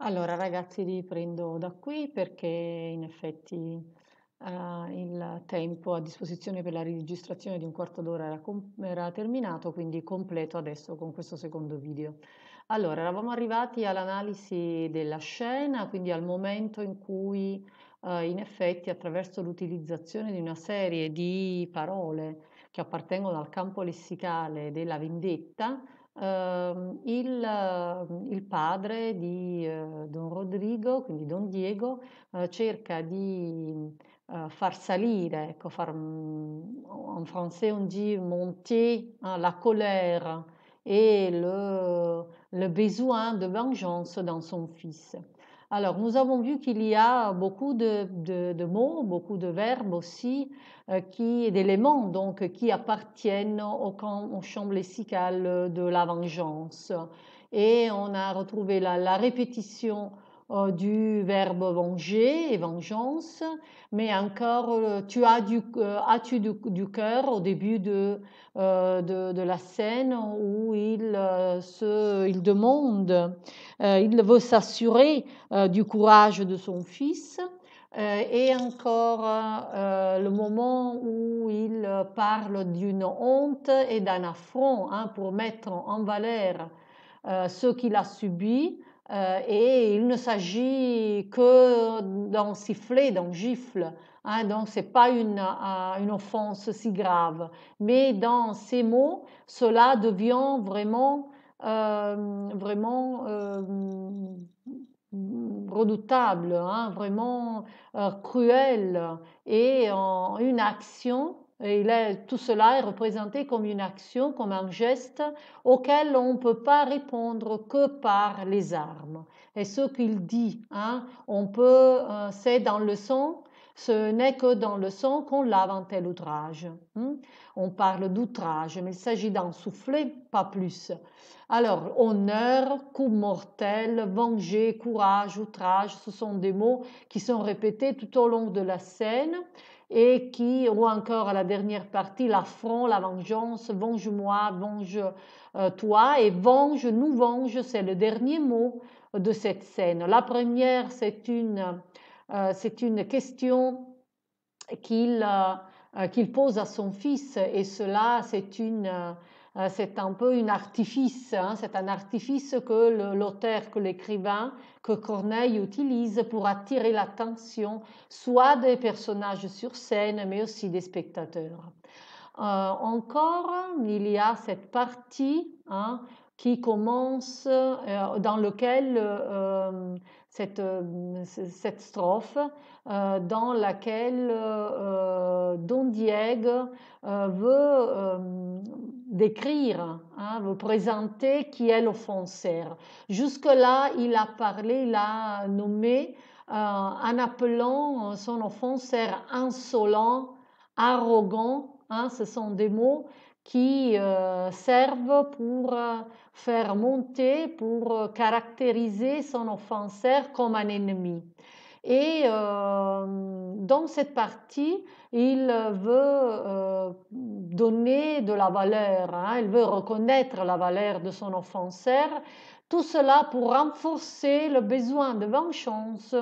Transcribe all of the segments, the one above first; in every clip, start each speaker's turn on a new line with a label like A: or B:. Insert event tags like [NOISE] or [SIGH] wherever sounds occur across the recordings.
A: Allora ragazzi riprendo da qui perché in effetti, uhm, il tempo a disposizione per la registrazione di un quarto d'ora era era terminato, quindi completo adesso con questo secondo video. Allora eravamo arrivati all'analisi della scena, quindi al momento in cui, uhm, in effetti attraverso l'utilizzazione di una serie di parole che appartengono al campo lessicale della vendetta le ehm, il, de ehm, padre di eh, Don Rodrigo, quindi Don Diego, eh, cerca di eh, far salire, en français mm, on dit monter hein, la colère et le besoin de vengeance dans son fils. Alors, nous avons vu qu'il y a beaucoup de, de, mots, beaucoup de verbes aussi, qui euh, qui d'éléments donc qui appartiennent au, camp, au champ lexical de la vengeance. Et on a retrouvé la, la répétition euh, du verbe venger et vengeance, mais encore euh, tu as du, euh, tu du, cœur au début de, la scène où il, se, demande, il veut s'assurer du courage de son fils. et encore le moment où il parle d'une honte et d'un affront hein, pour mettre en valeur ce qu'il a subi euh, et il ne s'agit que d'en siffler, d'en gifle. Hein. donc, ce n'est pas une, offense si grave. Mais dans ces mots, cela devient vraiment, euh, vraiment euh, redoutable, hein, vraiment cruel et une action tout cela est représenté comme une action, comme un geste auquel on ne peut pas répondre que par les armes. Et ce qu'il dit, hein, on peut, euh, c'est dans le son, ce n'est que dans le son qu'on lave un tel outrage. Hein. On parle d'outrage, mais il s'agit d'en souffler, pas plus. Alors, honneur, coup mortel, venger, courage, outrage, ce sont des mots qui sont répétés tout au long de la scène et qui, ou encore à la dernière partie, l'affront, la vengeance, venge-moi, venge-toi euh, et venge, nous venge, c'est le dernier mot de cette scène. La première, c'est une, euh, c'est une question qu'il euh, qu'il pose à son fils et cela, c'est une... Euh, c'est un peu un artifice, hein. c'est un artifice que l'auteur, que l'écrivain, que Corneille utilise pour attirer l'attention soit des personnages sur scène, mais aussi des spectateurs. Euh, encore, il y a cette partie hein, qui commence, euh, dans laquelle cette, euh, cette strophe euh, dans laquelle euh, Don Diego veut décrire, hein, veut présenter qui est l'offenseur. Jusque-là, il a parlé, il a nommé en appelant son offenseur insolent, arrogant, hein, ce sont des mots qui euh, servent pour euh, faire monter, pour euh, caractériser son offenseur comme un ennemi. Et dans cette partie, il veut donner de la valeur, hein. il veut reconnaître la valeur de son offenseur, tout cela pour renforcer le besoin de vengeance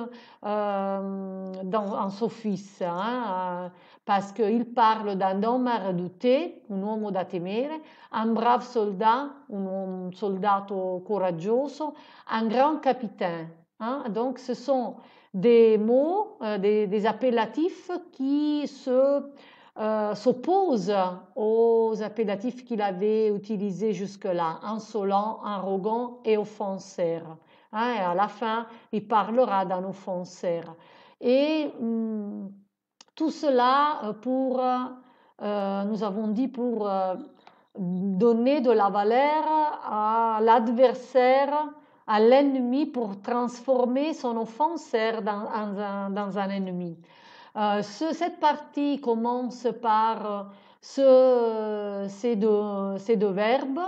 A: euh, dans, en fils. hein, euh, parce qu'il parle d'un homme à redouter, un homme da temere, un brave soldat, un soldato coraggioso, un grand capitaine. Hein. Donc ce sont des mots, euh, des, appellatifs qui se euh, s'oppose aux appellatifs qu'il avait utilisés jusque-là, insolent, arrogant et offensaire hein, ». à la fin, il parlera d'un offensaire ». Et hum, tout cela pour, euh, nous avons dit, pour euh, donner de la valeur à l'adversaire à l'ennemi pour transformer son offensaire » dans, un ennemi. Euh, cette partie commence par euh, ce, ces, deux, verbes.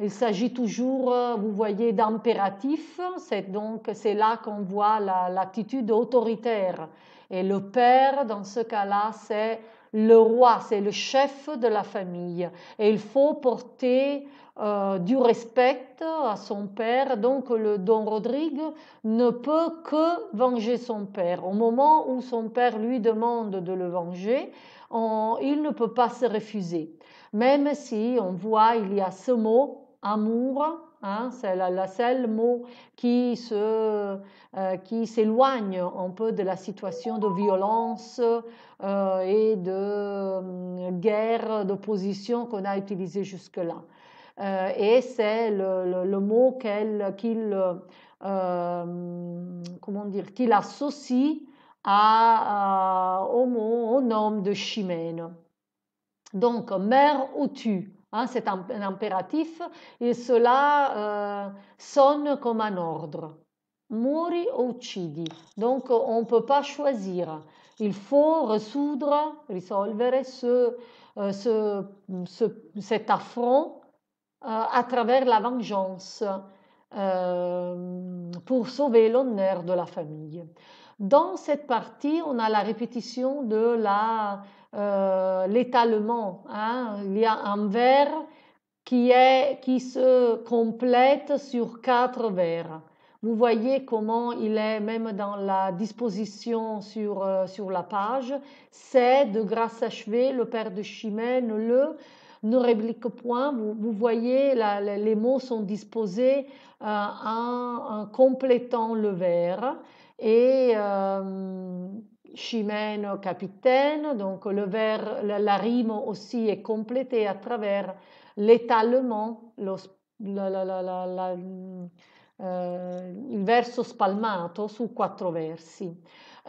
A: Il s'agit toujours, euh, vous voyez, d'impératif. C'est donc c'est là qu'on voit l'attitude autoritaire. Et le père, dans ce cas-là, c'est le roi, c'est le chef de la famille. Et il faut porter euh, du respect à son père. Donc le don Rodrigue ne peut que venger son père. Au moment où son père lui demande de le venger, il ne peut pas se refuser. Même si on voit, il y a ce mot, amour, hein, c'est la, seul mot qui euh, qui s'éloigne un peu de la situation de violence euh, et de guerre d'opposition qu'on a utilisée jusque là. Euh, et c'est le, le, mot qu'il euh, euh, comment dire qu'il associe à, au au nom de Chimène. Donc mère ou tu. Hein, c'est un, impératif et cela sonne comme un ordre. Mori ou uccidi. Donc on ne peut pas choisir. Il faut résoudre, résolver ce, ce, cet affront euh, à travers la vengeance euh, pour sauver l'honneur de la famille. Dans cette partie, on a la répétition de la, euh, l'étalement. Hein. Il y a un vers qui, est, qui se complète sur quatre vers. Vous voyez comment il est même dans la disposition sur, sur la page. C'est de grâce achevée, le père de Chimène, le ne réplique point. Vous, voyez, les mots sont disposés euh, en, complétant le vers. Et chimène, euh, capitaine, donc le vers, la, rime aussi est complétée à travers l'étalement, le, euh, il verso spalmato su quattro versi.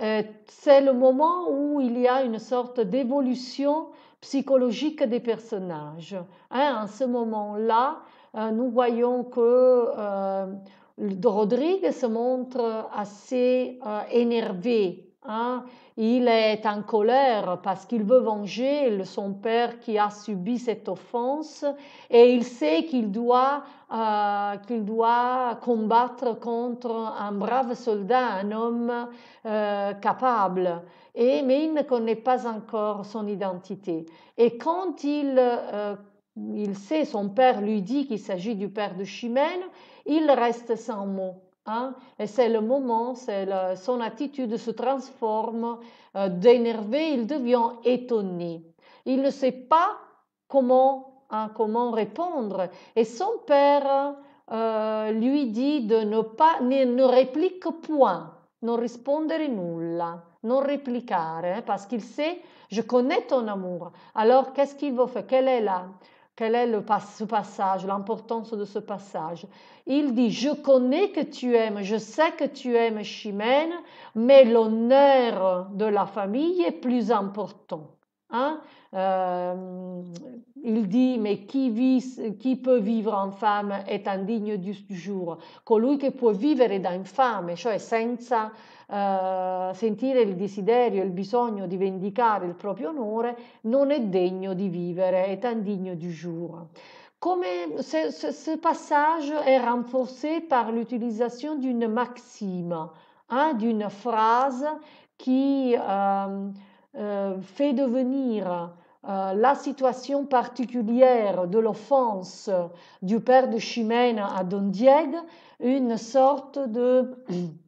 A: Euh, c'est le moment où il y a une sorte d'évolution psychologique des personnages. Hein. en ce moment-là, euh, nous voyons que euh, Rodrigue se montre assez euh, énervé Hein. Il est en colère parce qu'il veut venger son père qui a subi cette offense et il sait qu'il doit, euh, qu'il doit combattre contre un brave soldat, un homme euh, capable. mais il ne connaît pas encore son identité. Et quand il, euh, il sait, son père lui dit qu'il s'agit du père de Chimène, il reste sans mots. Hein, et c'est le moment, son attitude se transforme euh, d'énervé, il devient étonné. Il ne sait pas comment, hein, comment répondre. Et son père euh, lui dit de ne pas, ne, réplique point, non rispondere nulla, non répliquer hein, parce qu'il sait, je connais ton amour. Alors qu'est-ce qu'il va faire Quelle est là quel est le passage, l'importance de ce passage Il dit, je connais que tu aimes, je sais que tu aimes Chimène, mais l'honneur de la famille est plus important. Hein? Euh, il dit, mais qui, vis, chi può vivere in fame è indigno di giuro, colui che può vivere da infame, cioè senza Uh, sentire il desiderio, il bisogno di vendicare il proprio onore, non è degno di vivere, è tandigno di jour. Come ce, ce, ce, passage est renforcé par l'utilisation d'une maxime, hein, d'une phrase qui euh, Euh, fait devenir euh, la situation particulière de l'offense du père de Chimène à Don Diego une sorte de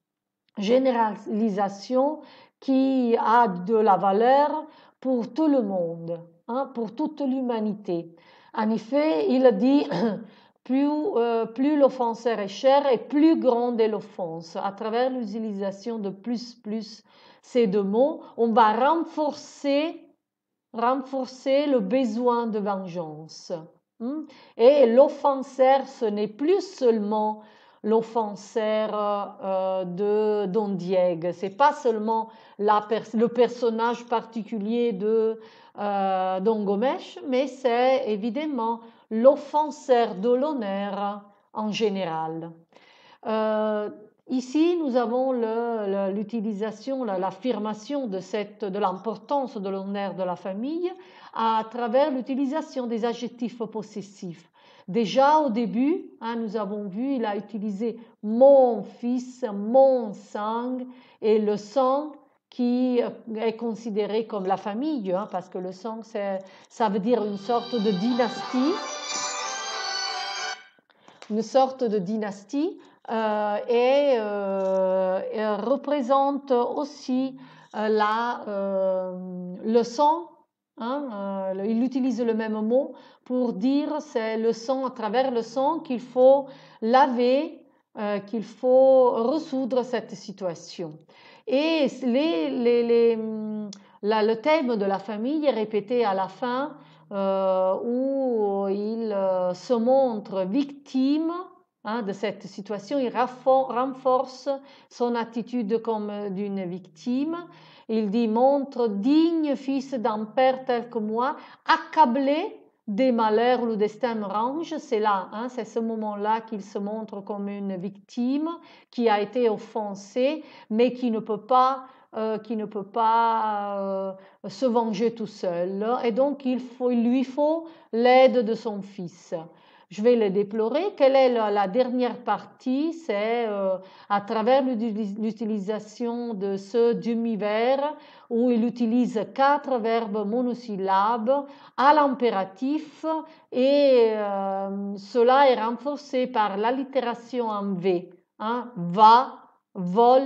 A: [CLEARS THROAT] généralisation qui a de la valeur pour tout le monde, hein, pour toute l'humanité. En effet, il dit [CLEARS THROAT] plus, euh, plus l'offenseur est cher et plus grande est l'offense, à travers l'utilisation de plus plus ces deux mots, on va renforcer, renforcer le besoin de vengeance. Hmm? Et l'offenseur, ce n'est plus seulement l'offenseur euh, de Don Diego. C'est pas seulement le personnage particulier de euh, Don Gomesh, mais c'est évidemment l'offenseur de l'honneur en général. Euh, Ici, nous avons l'utilisation, l'affirmation de, de l'importance de l'honneur de la famille à travers l'utilisation des adjectifs possessifs. Déjà au début, hein, nous avons vu, il a utilisé mon fils, mon sang, et le sang qui euh, est considéré comme la famille, hein, parce que le sang, ça veut dire une sorte de dynastie, une sorte de dynastie euh, euh, et, représente aussi euh, la sang hein, il utilise le même mot pour dire c'est le sang, à travers le sang qu'il faut laver, qu'il faut ressoudre cette situation. Et les, les, mm, le thème de la famille est répété à la fin où il se montre victime Hein, de cette situation. Il renforce son attitude comme euh, d'une victime. Il dit montre digne fils d'un père tel que moi, accablé des malheurs où le destin me range, c'est là, hein, c'est ce moment-là qu'il se montre comme une victime qui a été offensée, mais qui ne peut pas, euh, qui ne peut pas euh, se venger tout seul. Et donc, il lui faut l'aide de son fils je vais le déplorer. Quelle est la, dernière partie C'est euh, à travers l'utilisation de ce demi-vers où il utilise quatre verbes monosyllabes à l'impératif et euh, cela est renforcé par l'allitération en V. Hein, va, vol,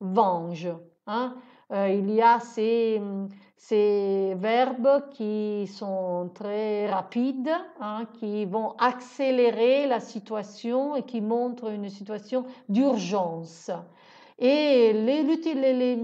A: venge. Hein. Euh, il y a ces, ces verbes qui sont très rapides, hein, qui vont accélérer la situation et qui montrent une situation d'urgence. Et les, les, les,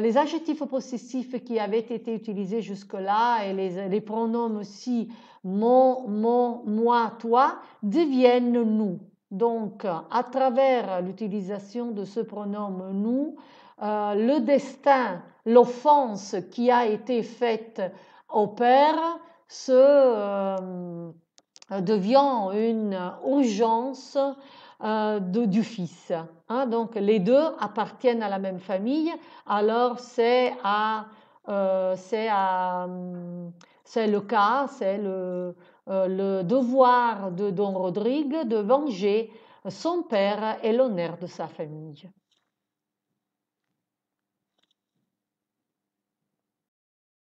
A: les, adjectifs possessifs qui avaient été utilisés jusque-là et les, pronoms aussi mon, mon, moi, toi deviennent nous. Donc, à travers l'utilisation de ce pronom nous, euh, le destin, l'offense qui a été faite au Père se euh, devient une urgence euh, du Fils. Hein. Donc les deux appartiennent à la même famille, alors c'est le cas, c'est le, le devoir de Don Rodrigue de venger son père et l'honneur de sa famille.